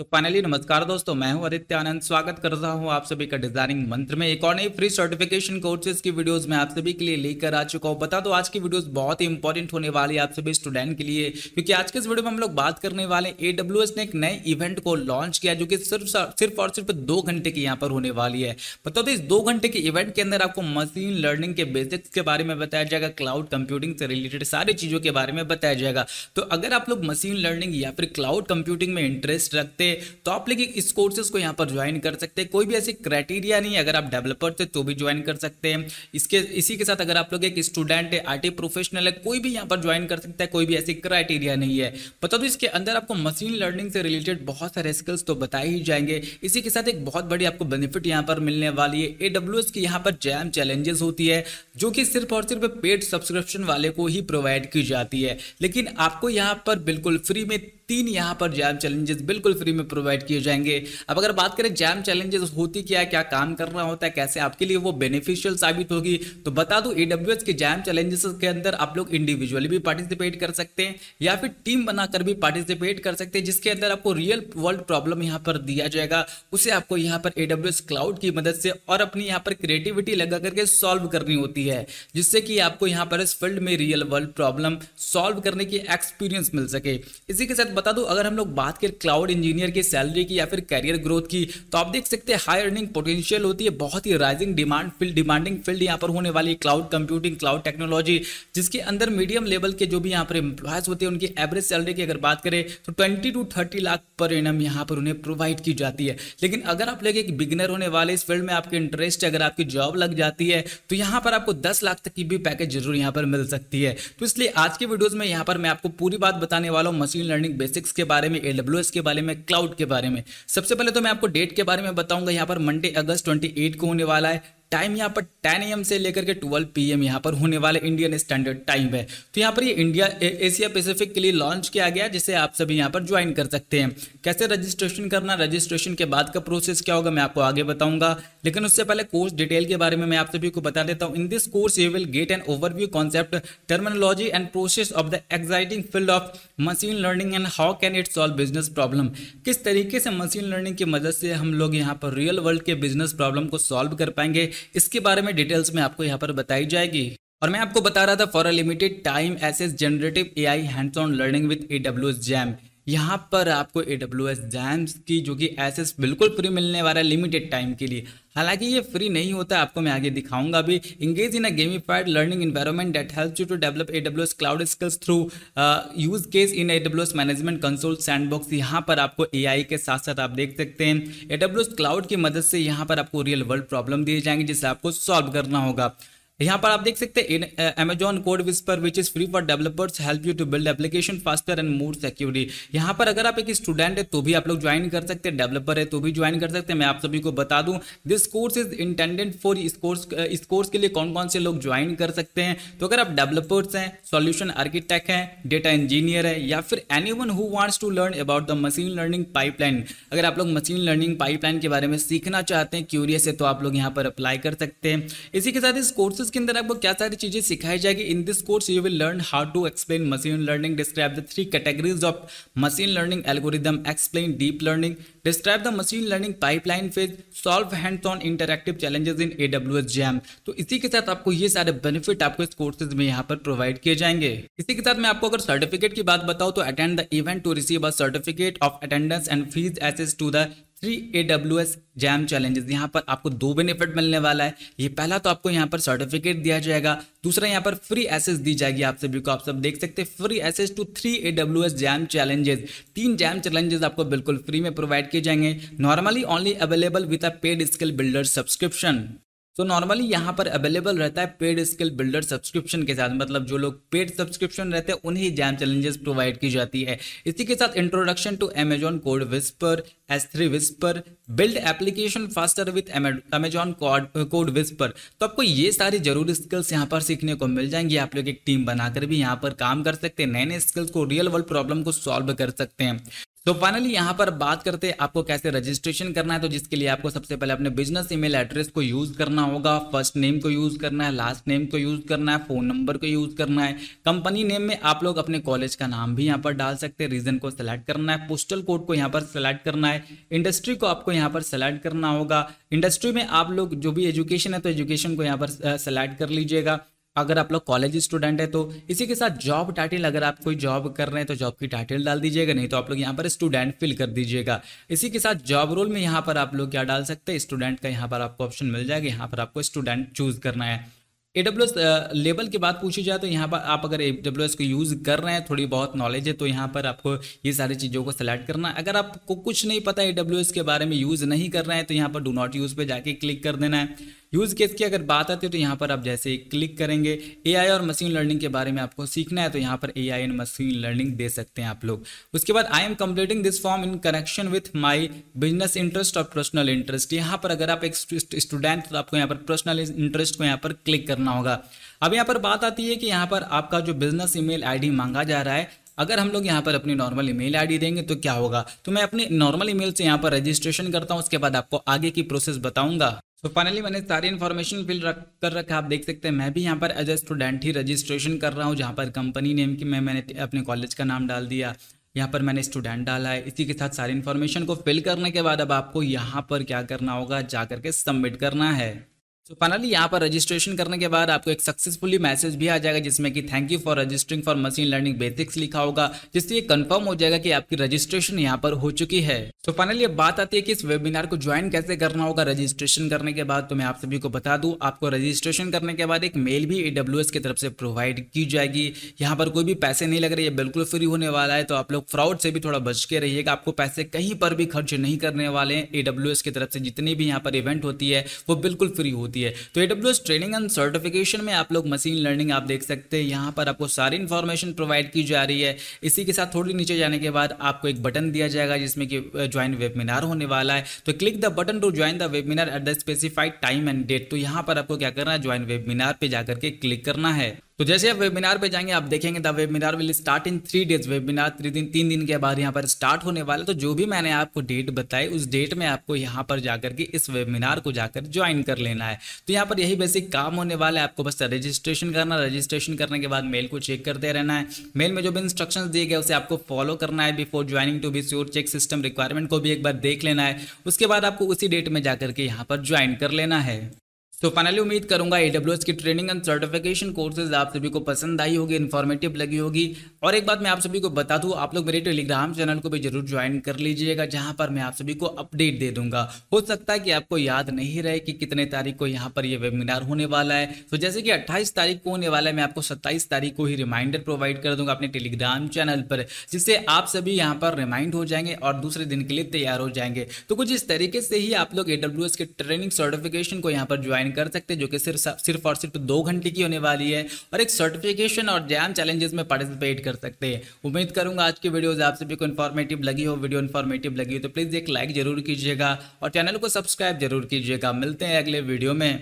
तो फाइनली नमस्कार दोस्तों मैं हूं आदित्य आनंद स्वागत कर रहा हूं आप सभी का डिजाइनिंग मंत्र में एक और नई फ्री सर्टिफिकेशन कोर्सेज की वीडियोस मैं आप सभी के लिए लेकर आ चुका हूं बता दो आज की वीडियोस बहुत ही इंपॉर्टेंट होने वाली है आप सभी स्टूडेंट के लिए क्योंकि आज के इस वीडियो में हम लोग बात करने वाले ए ने एक नए इवेंट को लॉन्च किया जो कि सिर्फ सिर्फ और सिर्फ दो घंटे की यहाँ पर होने वाली है बता दो इस दो घंटे के इवेंट के अंदर आपको मशीन लर्निंग के बेसिक्स के बारे में बताया जाएगा क्लाउड कंप्यूटिंग से रिलेटेड सारी चीजों के बारे में बताया जाएगा तो अगर आप लोग मशीन लर्निंग या फिर क्लाउड कंप्यूटिंग में इंटरेस्ट रखते तो आप लेकिन इस कोर्सेज को यहाँ पर ज्वाइन कर सकते हैं कोई भी ऐसी क्राइटेरिया नहीं है अगर आप डेवलपर थे तो भी ज्वाइन कर सकते हैं इसके इसी के साथ अगर आप लोग एक स्टूडेंट है आई प्रोफेशनल है कोई भी यहाँ पर ज्वाइन कर सकता है कोई भी ऐसी क्राइटेरिया नहीं है बता दो तो इसके अंदर आपको मशीन लर्निंग से रिलेटेड बहुत सारे स्किल्स तो बताए ही जाएंगे इसी के साथ एक बहुत बड़ी आपको बेनिफिट यहाँ पर मिलने वाली है ए की यहाँ पर जैम चैलेंजेस होती है जो कि सिर्फ और सिर्फ पेड सब्सक्रिप्शन वाले को ही प्रोवाइड की जाती है लेकिन आपको यहाँ पर बिल्कुल फ्री में तीन यहाँ पर जैम चैलेंजेस बिल्कुल फ्री में प्रोवाइड किए जाएंगे अब अगर बात करें जैम चैलेंजेस होती क्या है क्या काम करना होता है कैसे आपके लिए वो बेनिफिशियल साबित होगी तो बता दूँ ई के जैम चैलेंजेस के अंदर आप लोग इंडिविजुअली भी पार्टिसिपेट कर सकते हैं या फिर टीम बनाकर भी पार्टिसिपेट कर सकते हैं जिसके अंदर आपको रियल वर्ल्ड प्रॉब्लम यहाँ पर दिया जाएगा उसे आपको यहाँ पर एडब्ल्यू क्लाउड की मदद से और अपनी यहाँ पर क्रिएटिविटी लगा करके सॉल्व करनी होती है जिससे कि आपको यहाँ पर इस फील्ड में रियल वर्ल्ड प्रॉब्लम सॉल्व करने की एक्सपीरियंस मिल सके इसी के साथ बता दूं अगर हम लोग बात करें क्लाउड इंजीनियर की सैलरी की या फिर करियर ग्रोथ की तो आप देख सकते हैं हाई अर्निंग पोटेंशियल होती है बहुत ही rising demand field demanding field यहाँ पर होने वाली क्लाउड कंप्यूटिंग क्लाउड टेक्नोलॉजी जिसके अंदर मीडियम लेवल के जो भी यहाँ पर एम्प्लॉयज होते हैं उनकी एवरेज सैलरी की अगर बात करें तो ट्वेंटी टू थर्टी लाख पर एन यहाँ पर उन्हें प्रोवाइड की जाती है लेकिन अगर आप लोग एक बिगिनर होने वाले इस फील्ड में आपके इंटरेस्ट अगर आपकी जॉब लग जाती है तो यहाँ पर आपको दस लाख तक की भी पैकेज जरूर यहाँ पर मिल सकती है तो इसलिए आज के वीडियोज में यहाँ पर मैं आपको पूरी बात बताने वाला हूँ मशीन लर्निंग बेसिक्स के बारे में ए के बारे में क्लाउड के बारे में सबसे पहले तो मैं आपको डेट के बारे में बताऊंगा यहाँ पर मंडे अगस्त ट्वेंटी को होने वाला है टाइम यहाँ पर 10 एम से लेकर के 12 पी एम यहाँ पर होने वाले इंडियन स्टैंडर्ड टाइम है तो यहाँ पर ये इंडिया एशिया पैसिफिक के लिए लॉन्च किया गया जिसे आप सभी यहाँ पर ज्वाइन कर सकते हैं कैसे रजिस्ट्रेशन करना रजिस्ट्रेशन के बाद का प्रोसेस क्या होगा मैं आपको आगे बताऊंगा लेकिन उससे पहले कोर्स डिटेल के बारे में मैं आप सभी को बता देता हूँ in this course you will get an overview concept terminology and process of the exciting field of machine learning and how can it solve business problem किस तरीके से मशीन लर्निंग की मदद से हम लोग यहाँ पर रियल वर्ल्ड के बिजनेस प्रॉब्लम को सॉल्व कर पाएंगे इसके बारे में डिटेल्स में आपको यहाँ पर बताई जाएगी और मैं आपको बता रहा था for a limited time S S generative A I hands on learning with A W S Jam यहाँ पर आपको ए डब्ल्यू एस जैम्स की जो कि एसेस बिल्कुल फ्री मिलने वाला है लिमिटेड टाइम के लिए हालांकि ये फ्री नहीं होता है आपको मैं आगे दिखाऊंगा अभी engage in a gamified learning environment that help you to develop A W S cloud skills through use case in A W S management console sandbox यहाँ पर आपको ए आई के साथ साथ आप देख सकते हैं ए डब्ल्यू एस क्लाउड की मदद से यहाँ पर आपको रियल वर्ल्ड प्रॉब्लम दिए जाएंगे जिसे आपको सॉल्व करना होगा यहाँ पर आप देख सकते हैं Amazon CodeWhisperer which is free for developers help you to build application faster and more security यहाँ पर अगर आप एक स्टूडेंट है तो भी आप लोग ज्वाइन कर सकते हैं डेवलपर है तो भी ज्वाइन कर सकते हैं मैं आप सभी को बता दूं this course is intended for इस कोर्स इस कोर्स के लिए कौन कौन से लोग ज्वाइन कर सकते हैं तो अगर आप डेवलपर्स हैं सोल्यूशन आर्किटेक्ट हैं डेटा इंजीनियर है या फिर anyone who wants to learn about the machine learning pipeline अगर आप लोग मशीन लर्निंग पाइपलाइन के बारे में सीखना चाहते हैं क्यूरियस है तो आप लोग यहाँ पर अप्लाई कर सकते हैं इसी के साथ इस कोर्सेज के अंदर आपको क्या सारी चीज़ें सिखाई जाएगी in this course you will learn how to explain machine learning describe the three categories of machine learning algorithm explain deep learning describe the machine learning pipeline phase solve hands on interactive challenges in A S Jam तो इसी के साथ आपको ये सारे benefit आपको इस courses में यहाँ पर प्रोवाइड किए जाएंगे इसी के साथ मैं आपको अगर सर्टिफिकेट की बात बताऊँ तो attend the event to receive a certificate of attendance and free access to the three A W S Jam challenges यहाँ पर आपको दो बेनिफिट मिलने वाला है ये पहला तो आपको यहाँ पर सर्टिफिकेट दिया जाएगा दूसरा यहाँ पर फ्री एसेस दी जाएगी आप सभी को आप सब देख सकते हैं free access to three A W S Jam challenges तीन जैम चैलेंजेस आपको बिल्कुल फ्री में प्रोवाइड किए जाएंगे normally only available with a paid skill builder subscription तो नॉर्मली यहाँ पर अवेलेबल रहता है पेड स्किल बिल्डर सब्सक्रिप्शन के साथ मतलब जो लोग पेड सब्सक्रिप्शन रहते हैं उन्हें जैम चैलेंजेस प्रोवाइड की जाती है इसी के साथ introduction to Amazon CodeWhisperer S three whisper build application faster with Amazon CodeWhisperer तो आपको ये सारी जरूरी स्किल्स यहाँ पर सीखने को मिल जाएंगी आप लोग एक टीम बनाकर भी यहाँ पर काम कर सकते हैं नए नए स्किल्स को रियल वर्ल्ड प्रॉब्लम को सॉल्व कर सकते हैं तो फाइनली यहाँ पर बात करते हैं आपको कैसे रजिस्ट्रेशन करना है तो जिसके लिए आपको सबसे पहले अपने बिजनेस ईमेल एड्रेस को यूज़ करना होगा फर्स्ट नेम को यूज़ करना है लास्ट नेम को यूज़ करना है फ़ोन नंबर को यूज़ करना है कंपनी नेम में आप लोग अपने कॉलेज का नाम भी यहाँ पर डाल सकते हैं रीजन को सिलेक्ट करना है पोस्टल कोड को यहाँ पर सिलेक्ट करना है इंडस्ट्री को आपको यहाँ पर सिलेक्ट करना होगा इंडस्ट्री में आप लोग जो भी एजुकेशन है तो एजुकेशन को यहाँ पर सिलेक्ट कर लीजिएगा अगर आप लोग कॉलेज स्टूडेंट है तो इसी के साथ जॉब टाइटल अगर आप कोई जॉब कर रहे हैं तो जॉब की टाइटल डाल दीजिएगा नहीं तो आप लोग यहाँ पर स्टूडेंट फिल कर दीजिएगा इसी के साथ जॉब रोल में यहाँ पर आप लोग क्या डाल सकते हैं स्टूडेंट का यहाँ पर आपको ऑप्शन मिल जाएगा यहाँ पर आपको स्टूडेंट चूज करना है ए डब्ल्यू एस लेवल की बात पूछी जाए तो यहाँ पर आप अगर ए डब्ल्यू एस को यूज़ कर रहे हैं थोड़ी बहुत नॉलेज है तो यहाँ पर आपको ये सारी चीज़ों को सेलेक्ट करना है अगर आपको कुछ नहीं पता ए डब्ल्यू एस के बारे में यूज़ नहीं कर रहे हैं तो यहाँ पर डू नॉट यूज़ पे जाके क्लिक कर देना है यूज़ केस की अगर बात आती है तो यहाँ पर आप जैसे क्लिक करेंगे एआई और मशीन लर्निंग के बारे में आपको सीखना है तो यहाँ पर एआई एंड मशीन लर्निंग दे सकते हैं आप लोग उसके बाद I am completing this form in connection with my business interest और पर्सनल इंटरेस्ट यहाँ पर अगर आप एक स्टूडेंट तो आपको यहाँ पर पर्सनल इंटरेस्ट को यहाँ पर क्लिक करना होगा अब यहाँ पर बात आती है कि यहाँ पर आपका जो बिजनेस ईमेल आईडी मांगा जा रहा है अगर हम लोग यहाँ पर अपनी नॉर्मल ईमेल आईडी देंगे तो क्या होगा तो मैं अपने नॉर्मल ईमेल से यहाँ पर रजिस्ट्रेशन करता हूँ उसके बाद आपको आगे की प्रोसेस बताऊंगा तो फाइनली मैंने सारी इन्फॉर्मेशन फिल रख कर रखा आप देख सकते हैं मैं भी यहाँ पर एज ए स्टूडेंट ही रजिस्ट्रेशन कर रहा हूँ जहाँ पर कंपनी नेम की मैं मैंने अपने कॉलेज का नाम डाल दिया यहाँ पर मैंने स्टूडेंट डाला है इसी के साथ सारी इन्फॉर्मेशन को फिल करने के बाद अब आपको यहाँ पर क्या करना होगा जा करके सबमिट करना है तो फाइनली यहाँ पर रजिस्ट्रेशन करने के बाद आपको एक सक्सेसफुली मैसेज भी आ जाएगा जिसमें कि thank you for registering for machine learning basics लिखा होगा जिससे ये कंफर्म हो जाएगा कि आपकी रजिस्ट्रेशन यहाँ पर हो चुकी है तो फाइनली अब बात आती है कि इस वेबिनार को ज्वाइन कैसे करना होगा रजिस्ट्रेशन करने के बाद तो मैं आप सभी को बता दू आपको रजिस्ट्रेशन करने के बाद एक मेल भी ईडब्ल्यू की तरफ से प्रोवाइड की जाएगी यहाँ पर कोई भी पैसे नहीं लग रहे ये बिल्कुल फ्री होने वाला है तो आप लोग फ्रॉड से भी थोड़ा बच के रहिएगा आपको पैसे कहीं पर भी खर्च नहीं करने वाले ईडब्ल्यू की तरफ से जितनी भी यहाँ पर इवेंट होती है वो बिल्कुल फ्री होती है होती है तो एडब्ल्यू ट्रेनिंग एंड सर्टिफिकेशन में आप लोग मशीन लर्निंग आप देख सकते हैं यहाँ पर आपको सारी इन्फॉर्मेशन प्रोवाइड की जा रही है इसी के साथ थोड़ी नीचे जाने के बाद आपको एक बटन दिया जाएगा जिसमें कि ज्वाइन वेबिनार होने वाला है तो click the button to join the webinar at the specified time and date तो यहाँ पर आपको क्या करना है ज्वाइन वेबिनार पर जाकर के क्लिक करना है तो जैसे आप वेबिनार पे जाएंगे आप देखेंगे the webinar will start in three days webinar three दिन तीन दिन के बाद यहाँ पर स्टार्ट होने वाला तो जो भी मैंने आपको डेट बताई उस डेट में आपको यहाँ पर जाकर के इस वेबिनार को जाकर ज्वाइन कर लेना है तो यहाँ पर यही बेसिक काम होने वाला है आपको बस रजिस्ट्रेशन करना रजिस्ट्रेशन करने के बाद मेल को चेक करते रहना है मेल में जो भी इंस्ट्रक्शन दिए गए उसे आपको फॉलो करना है before joining to be sure check system requirement को भी एक बार देख लेना है उसके बाद आपको उसी डेट में जाकर के यहाँ पर ज्वाइन कर लेना है तो फाइनली उम्मीद करूंगा ए की ट्रेनिंग एंड सर्टिफिकेशन कोर्सेज आप सभी को पसंद आई होगी इन्फॉर्मेटिव लगी होगी और एक बात मैं आप सभी को बता दूं आप लोग मेरे टेलीग्राम चैनल को भी जरूर ज्वाइन कर लीजिएगा जहां पर मैं आप सभी को अपडेट दे दूंगा हो सकता है कि आपको याद नहीं रहे कि कितने तारीख को यहाँ पर यह वेबिनार होने वाला है तो जैसे कि अट्ठाईस तारीख को होने वाला है मैं आपको सत्ताईस तारीख को ही रिमाइंडर प्रोवाइड कर दूंगा अपने टेलीग्राम चैनल पर जिससे आप सभी यहाँ पर रिमाइंड हो जाएंगे और दूसरे दिन के लिए तैयार हो जाएंगे तो कुछ इस तरीके से ही आप लोग ए के ट्रेनिंग सर्टिफिकेशन को यहाँ पर ज्वाइन ज्वाइन कर सकते हैं जो कि सिर्फ सिर्फ और सिर्फ दो घंटे की होने वाली है और एक सर्टिफिकेशन और जैम चैलेंजेस में पार्टिसिपेट कर सकते हैं उम्मीद करूंगा आज की वीडियोज आप सभी को इन्फॉर्मेटिव लगी हो वीडियो इन्फॉर्मेटिव लगी हो तो प्लीज़ एक लाइक जरूर कीजिएगा और चैनल को सब्सक्राइब जरूर कीजिएगा मिलते हैं अगले वीडियो में